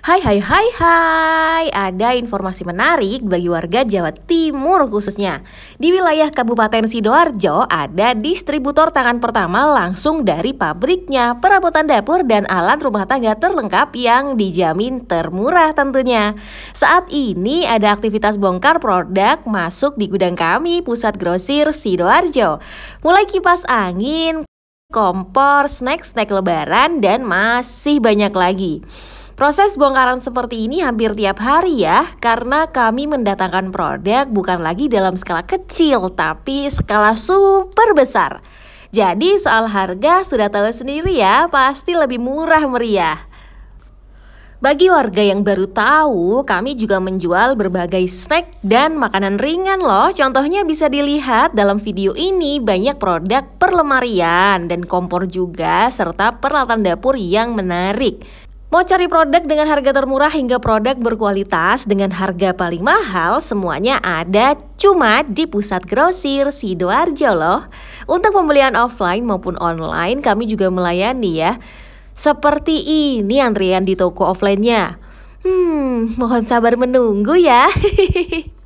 Hai hai hai hai, ada informasi menarik bagi warga Jawa Timur khususnya. Di wilayah Kabupaten Sidoarjo ada distributor tangan pertama langsung dari pabriknya perabotan dapur dan alat rumah tangga terlengkap yang dijamin termurah tentunya. Saat ini ada aktivitas bongkar produk masuk di gudang kami pusat grosir Sidoarjo. Mulai kipas angin, kompor, snack-snack lebaran, dan masih banyak lagi. Proses bongkaran seperti ini hampir tiap hari ya, karena kami mendatangkan produk bukan lagi dalam skala kecil, tapi skala super besar. Jadi soal harga sudah tahu sendiri ya, pasti lebih murah meriah. Bagi warga yang baru tahu, kami juga menjual berbagai snack dan makanan ringan loh. Contohnya bisa dilihat dalam video ini banyak produk perlemarian dan kompor juga serta peralatan dapur yang menarik. Mau cari produk dengan harga termurah hingga produk berkualitas dengan harga paling mahal, semuanya ada cuma di pusat grosir Sidoarjo loh. Untuk pembelian offline maupun online kami juga melayani ya. Seperti ini antrian di toko offline-nya. Hmm, mohon sabar menunggu ya.